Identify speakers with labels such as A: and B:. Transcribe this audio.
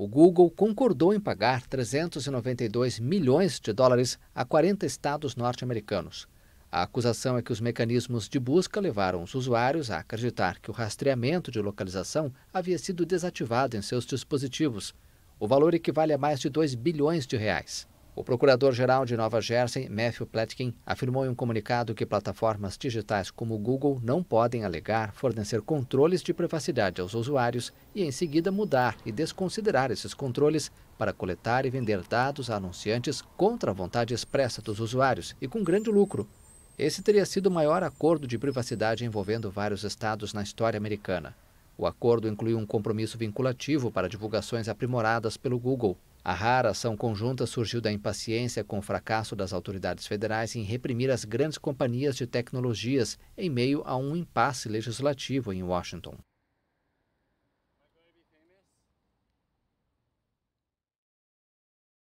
A: o Google concordou em pagar 392 milhões de dólares a 40 estados norte-americanos. A acusação é que os mecanismos de busca levaram os usuários a acreditar que o rastreamento de localização havia sido desativado em seus dispositivos. O valor equivale a mais de 2 bilhões de reais. O procurador-geral de Nova Jersey, Matthew Platkin, afirmou em um comunicado que plataformas digitais como o Google não podem alegar fornecer controles de privacidade aos usuários e, em seguida, mudar e desconsiderar esses controles para coletar e vender dados a anunciantes contra a vontade expressa dos usuários e com grande lucro. Esse teria sido o maior acordo de privacidade envolvendo vários estados na história americana. O acordo incluiu um compromisso vinculativo para divulgações aprimoradas pelo Google, a rara ação conjunta surgiu da impaciência com o fracasso das autoridades federais em reprimir as grandes companhias de tecnologias em meio a um impasse legislativo em Washington.